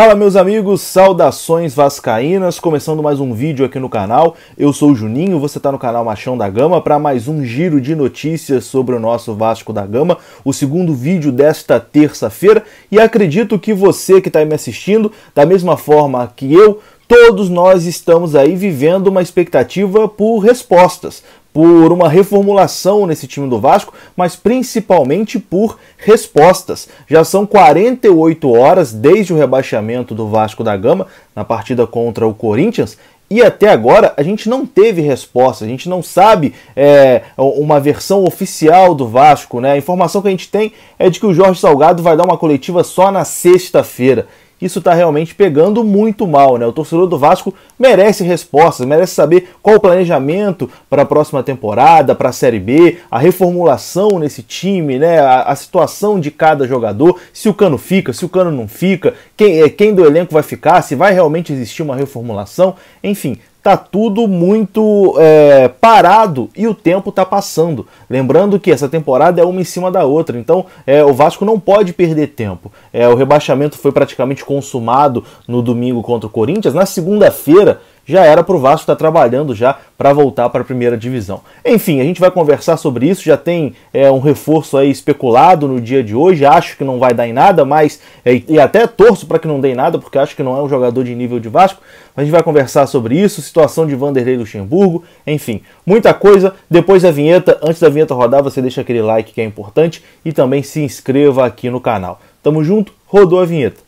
Fala meus amigos, saudações vascaínas, começando mais um vídeo aqui no canal. Eu sou o Juninho, você está no canal Machão da Gama para mais um giro de notícias sobre o nosso Vasco da Gama, o segundo vídeo desta terça-feira, e acredito que você que está me assistindo, da mesma forma que eu, todos nós estamos aí vivendo uma expectativa por respostas, por uma reformulação nesse time do Vasco, mas principalmente por respostas. Já são 48 horas desde o rebaixamento do Vasco da Gama na partida contra o Corinthians e até agora a gente não teve resposta, a gente não sabe é, uma versão oficial do Vasco. Né? A informação que a gente tem é de que o Jorge Salgado vai dar uma coletiva só na sexta-feira isso está realmente pegando muito mal, né? O torcedor do Vasco merece respostas, merece saber qual o planejamento para a próxima temporada, para a Série B, a reformulação nesse time, né? A, a, situação de cada jogador, se o Cano fica, se o Cano não fica, quem, eh, quem do elenco vai ficar, se vai realmente existir uma reformulação, enfim, tá tudo muito é, parado e o tempo tá passando. Lembrando que essa temporada é uma em cima da outra, então é, o Vasco não pode perder tempo. É, o rebaixamento foi praticamente consumado no domingo contra o Corinthians. Na segunda-feira já era para o Vasco estar tá trabalhando já para voltar para a primeira divisão. Enfim, a gente vai conversar sobre isso. Já tem é, um reforço aí especulado no dia de hoje. Acho que não vai dar em nada, mas é, e até torço para que não dê em nada, porque acho que não é um jogador de nível de Vasco. A gente vai conversar sobre isso, situação de Vanderlei Luxemburgo, enfim, muita coisa. Depois da vinheta, antes da vinheta rodar, você deixa aquele like que é importante e também se inscreva aqui no canal. Tamo junto, rodou a vinheta.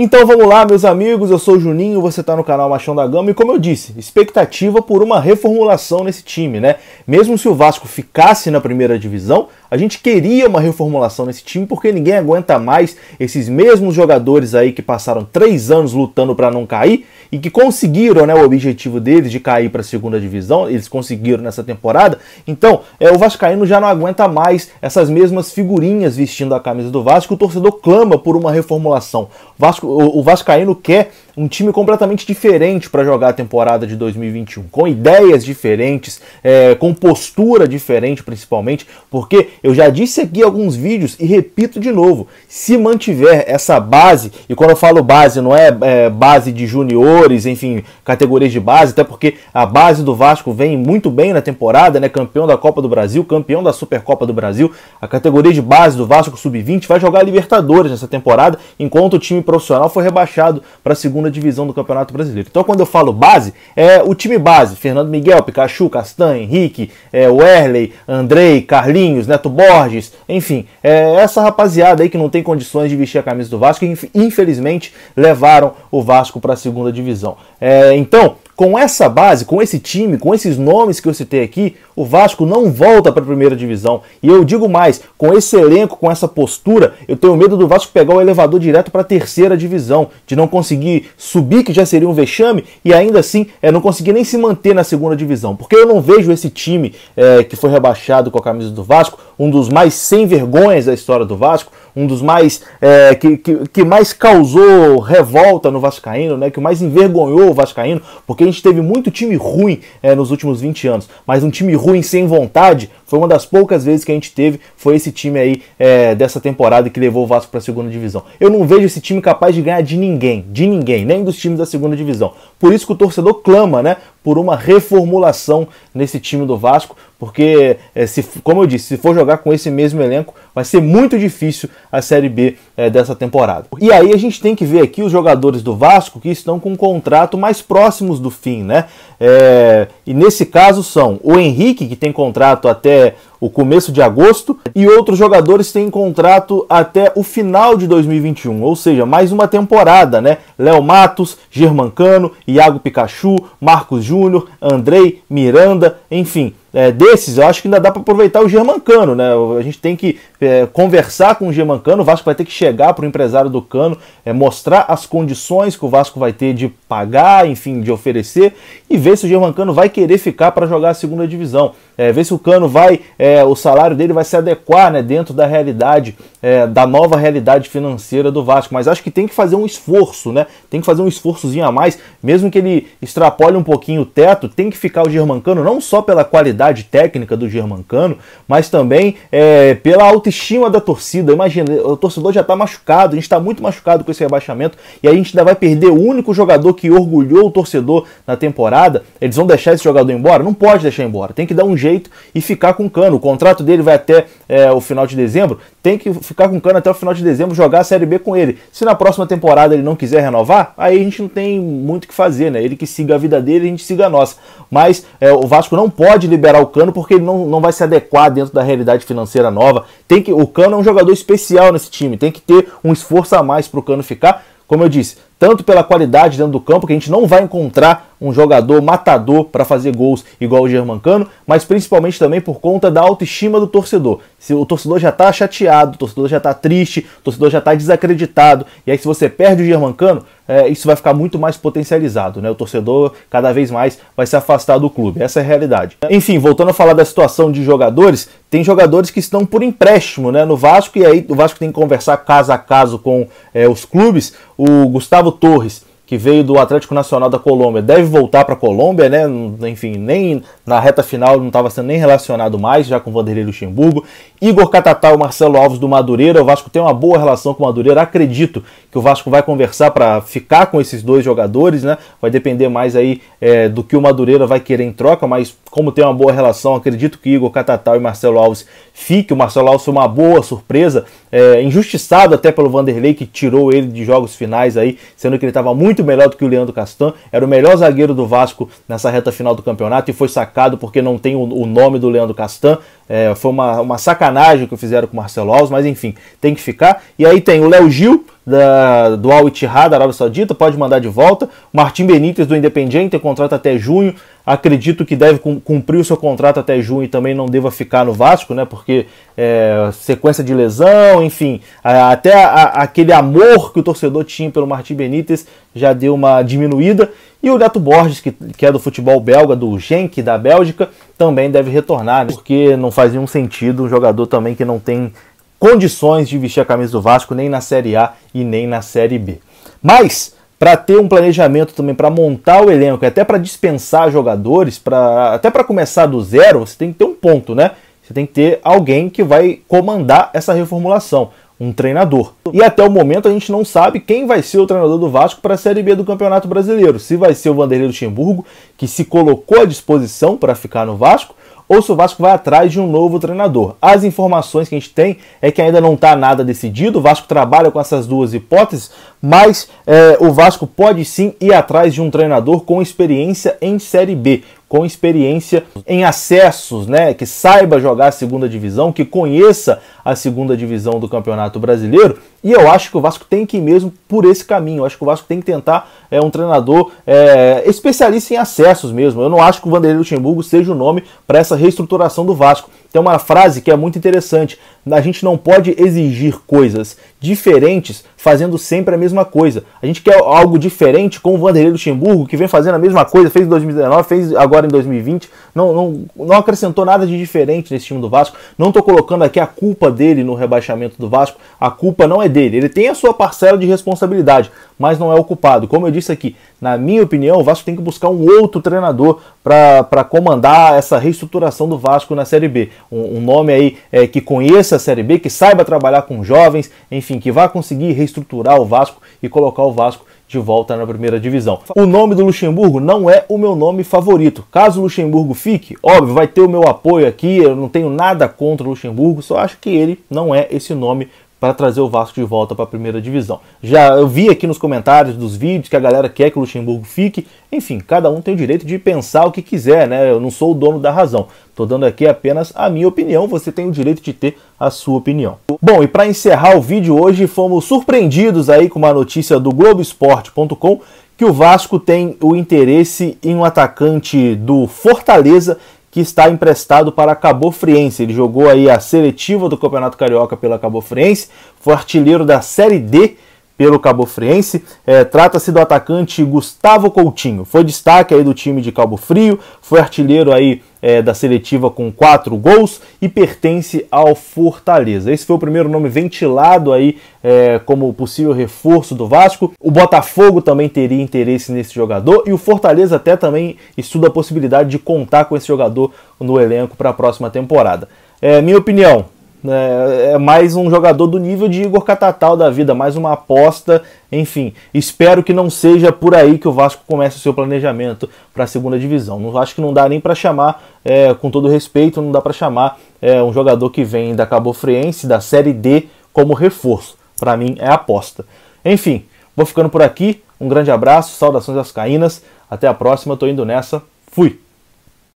Então vamos lá, meus amigos, eu sou o Juninho, você está no canal Machão da Gama e como eu disse, expectativa por uma reformulação nesse time, né? Mesmo se o Vasco ficasse na primeira divisão, a gente queria uma reformulação nesse time porque ninguém aguenta mais esses mesmos jogadores aí que passaram três anos lutando para não cair e que conseguiram né, o objetivo deles de cair para a segunda divisão. Eles conseguiram nessa temporada. Então, é, o Vascaíno já não aguenta mais essas mesmas figurinhas vestindo a camisa do Vasco. O torcedor clama por uma reformulação. O, Vasco, o, o Vascaíno quer um time completamente diferente para jogar a temporada de 2021, com ideias diferentes, é, com postura diferente principalmente, porque eu já disse aqui alguns vídeos e repito de novo, se mantiver essa base, e quando eu falo base não é, é base de juniores, enfim, categorias de base, até porque a base do Vasco vem muito bem na temporada, né, campeão da Copa do Brasil, campeão da Supercopa do Brasil, a categoria de base do Vasco Sub-20 vai jogar Libertadores nessa temporada, enquanto o time profissional foi rebaixado para a segunda segunda divisão do Campeonato Brasileiro. Então, quando eu falo base, é o time base: Fernando Miguel, Pikachu, Castan, Henrique, é, Werley, Andrei, Carlinhos, Neto Borges, enfim, é, essa rapaziada aí que não tem condições de vestir a camisa do Vasco, infelizmente levaram o Vasco para a segunda divisão. É, então, com essa base, com esse time, com esses nomes que eu citei aqui, o Vasco não volta para a primeira divisão. E eu digo mais, com esse elenco, com essa postura, eu tenho medo do Vasco pegar o elevador direto para a terceira divisão, de não conseguir subir, que já seria um vexame, e ainda assim é, não conseguir nem se manter na segunda divisão. Porque eu não vejo esse time é, que foi rebaixado com a camisa do Vasco, um dos mais sem vergonhas da história do Vasco, um dos mais é, que, que, que mais causou revolta no Vascaíno, né? Que mais envergonhou o Vascaíno, porque gente teve muito time ruim é, nos últimos 20 anos, mas um time ruim sem vontade foi uma das poucas vezes que a gente teve. Foi esse time aí é, dessa temporada que levou o Vasco para a segunda divisão. Eu não vejo esse time capaz de ganhar de ninguém, de ninguém, nem dos times da segunda divisão. Por isso que o torcedor clama, né, por uma reformulação nesse time do Vasco, porque, é, se, como eu disse, se for jogar com esse mesmo elenco, vai ser muito difícil a Série B é, dessa temporada. E aí a gente tem que ver aqui os jogadores do Vasco que estão com um contrato mais próximos do fim, né? É, e nesse caso são o Henrique, que tem contrato até o começo de agosto, e outros jogadores têm contrato até o final de 2021, ou seja, mais uma temporada, né? Léo Matos, Germancano, Iago Pikachu, Marcos Júnior, Andrei, Miranda, enfim é, desses, eu acho que ainda dá para aproveitar o Germancano, né? A gente tem que é, conversar com o Germancano, o Vasco vai ter que chegar para o empresário do Cano, é, mostrar as condições que o Vasco vai ter de pagar, enfim, de oferecer, e ver se o Germancano vai querer ficar para jogar a segunda divisão. É, ver se o Cano vai, é, o salário dele vai se adequar né, dentro da realidade, é, da nova realidade financeira do Vasco. Mas acho que tem que fazer um esforço, né? Tem que fazer um esforçozinho a mais, mesmo que ele extrapole um pouquinho o teto, tem que ficar o Germancano não só pela qualidade qualidade técnica do Germancano, mas também é, pela autoestima da torcida. Imagina, o torcedor já está machucado, a gente está muito machucado com esse rebaixamento e a gente ainda vai perder o único jogador que orgulhou o torcedor na temporada. Eles vão deixar esse jogador embora? Não pode deixar embora, tem que dar um jeito e ficar com o cano. O contrato dele vai até é, o final de dezembro, tem que ficar com o Cano até o final de dezembro, jogar a Série B com ele. Se na próxima temporada ele não quiser renovar, aí a gente não tem muito o que fazer, né? Ele que siga a vida dele, a gente siga a nossa. Mas é, o Vasco não pode liberar o Cano porque ele não, não vai se adequar dentro da realidade financeira nova. Tem que O Cano é um jogador especial nesse time, tem que ter um esforço a mais para o Cano ficar como eu disse, tanto pela qualidade dentro do campo, que a gente não vai encontrar um jogador matador para fazer gols igual o Germancano, mas principalmente também por conta da autoestima do torcedor. Se o torcedor já está chateado, o torcedor já está triste, o torcedor já está desacreditado, e aí se você perde o Germancano, é, isso vai ficar muito mais potencializado, né? O torcedor cada vez mais vai se afastar do clube, essa é a realidade. Enfim, voltando a falar da situação de jogadores, tem jogadores que estão por empréstimo, né? No Vasco, e aí o Vasco tem que conversar caso a caso com é, os clubes. O Gustavo Torres que veio do Atlético Nacional da Colômbia, deve voltar para a Colômbia, né? Enfim, nem na reta final não estava sendo nem relacionado mais, já com Vanderlei Luxemburgo. Igor Catatal e Marcelo Alves do Madureira. O Vasco tem uma boa relação com o Madureira. Acredito que o Vasco vai conversar para ficar com esses dois jogadores, né? Vai depender mais aí é, do que o Madureira vai querer em troca, mas como tem uma boa relação, acredito que Igor Catatal e Marcelo Alves fiquem. O Marcelo Alves foi uma boa surpresa, é, injustiçado até pelo Vanderlei, que tirou ele de jogos finais aí, sendo que ele estava muito muito melhor do que o Leandro Castan, era o melhor zagueiro do Vasco nessa reta final do campeonato e foi sacado porque não tem o, o nome do Leandro Castan. É, foi uma, uma sacanagem que fizeram com o Marcelo Alves, mas enfim, tem que ficar. E aí tem o Léo Gil, da, do Al Ittihad, da Arábia Saudita, pode mandar de volta. O Martim Benítez, do Independiente, contrato até junho. Acredito que deve cumprir o seu contrato até junho e também não deva ficar no Vasco, né? Porque é, sequência de lesão, enfim, até a, aquele amor que o torcedor tinha pelo Martim Benítez já deu uma diminuída. E o Neto Borges, que, que é do futebol belga, do Genk da Bélgica, também deve retornar, né? porque não faz nenhum sentido um jogador também que não tem condições de vestir a camisa do Vasco nem na Série A e nem na Série B. Mas para ter um planejamento também para montar o elenco, até para dispensar jogadores, para até para começar do zero, você tem que ter um ponto, né? Você tem que ter alguém que vai comandar essa reformulação, um treinador. E até o momento a gente não sabe quem vai ser o treinador do Vasco para a Série B do Campeonato Brasileiro. Se vai ser o Vanderlei Luxemburgo, que se colocou à disposição para ficar no Vasco, ou se o Vasco vai atrás de um novo treinador. As informações que a gente tem é que ainda não está nada decidido, o Vasco trabalha com essas duas hipóteses, mas é, o Vasco pode sim ir atrás de um treinador com experiência em Série B com experiência em acessos, né, que saiba jogar a segunda divisão, que conheça a segunda divisão do Campeonato Brasileiro. E eu acho que o Vasco tem que ir mesmo por esse caminho. Eu acho que o Vasco tem que tentar é, um treinador é, especialista em acessos mesmo. Eu não acho que o Vanderlei Luxemburgo seja o nome para essa reestruturação do Vasco. Tem uma frase que é muito interessante: a gente não pode exigir coisas diferentes fazendo sempre a mesma coisa. A gente quer algo diferente com o Vanderlei Luxemburgo, que vem fazendo a mesma coisa, fez em 2019, fez agora em 2020, não, não, não acrescentou nada de diferente nesse time do Vasco. Não estou colocando aqui a culpa dele no rebaixamento do Vasco, a culpa não é dele. Ele tem a sua parcela de responsabilidade, mas não é o culpado. Como eu disse aqui, na minha opinião, o Vasco tem que buscar um outro treinador para comandar essa reestruturação do Vasco na Série B. Um, um nome aí é, que conheça a Série B, que saiba trabalhar com jovens, enfim, que vá conseguir reestruturar o Vasco e colocar o Vasco de volta na primeira divisão. O nome do Luxemburgo não é o meu nome favorito. Caso o Luxemburgo fique, óbvio, vai ter o meu apoio aqui. Eu não tenho nada contra o Luxemburgo, só acho que ele não é esse nome para trazer o Vasco de volta para a primeira divisão. Já eu vi aqui nos comentários dos vídeos que a galera quer que o Luxemburgo fique. Enfim, cada um tem o direito de pensar o que quiser, né? Eu não sou o dono da razão. Estou dando aqui apenas a minha opinião, você tem o direito de ter a sua opinião. Bom, e para encerrar o vídeo hoje, fomos surpreendidos aí com uma notícia do Globoesporte.com que o Vasco tem o interesse em um atacante do Fortaleza que está emprestado para a Cabo Friense. Ele jogou aí a seletiva do Campeonato Carioca pela Cabo Friense, foi artilheiro da Série D pelo Cabo Friense. É, Trata-se do atacante Gustavo Coutinho. Foi destaque aí do time de Cabo Frio, foi artilheiro aí é, da seletiva com quatro gols e pertence ao Fortaleza. Esse foi o primeiro nome ventilado aí é, como possível reforço do Vasco. O Botafogo também teria interesse nesse jogador e o Fortaleza até também estuda a possibilidade de contar com esse jogador no elenco para a próxima temporada. É, minha opinião, é, é mais um jogador do nível de Igor Catatal da vida, mais uma aposta. Enfim, espero que não seja por aí que o Vasco comece o seu planejamento para a segunda divisão. Não acho que não dá nem para chamar, é, com todo respeito, não dá para chamar é, um jogador que vem da Cabo Friense, da Série D, como reforço. Para mim é aposta. Enfim, vou ficando por aqui. Um grande abraço, saudações às caínas. Até a próxima, tô indo nessa. Fui!